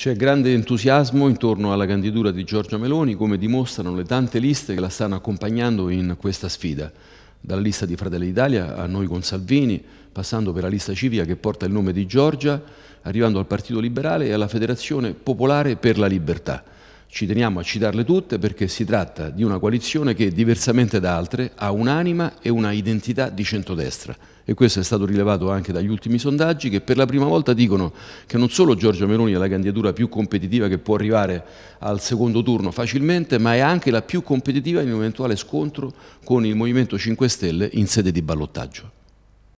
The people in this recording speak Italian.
C'è grande entusiasmo intorno alla candidatura di Giorgia Meloni, come dimostrano le tante liste che la stanno accompagnando in questa sfida. Dalla lista di Fratelli d'Italia a noi con Salvini, passando per la lista civica che porta il nome di Giorgia, arrivando al Partito Liberale e alla Federazione Popolare per la Libertà. Ci teniamo a citarle tutte perché si tratta di una coalizione che, diversamente da altre, ha un'anima e una identità di centrodestra. E questo è stato rilevato anche dagli ultimi sondaggi che per la prima volta dicono che non solo Giorgio Meloni è la candidatura più competitiva che può arrivare al secondo turno facilmente, ma è anche la più competitiva in un eventuale scontro con il Movimento 5 Stelle in sede di ballottaggio.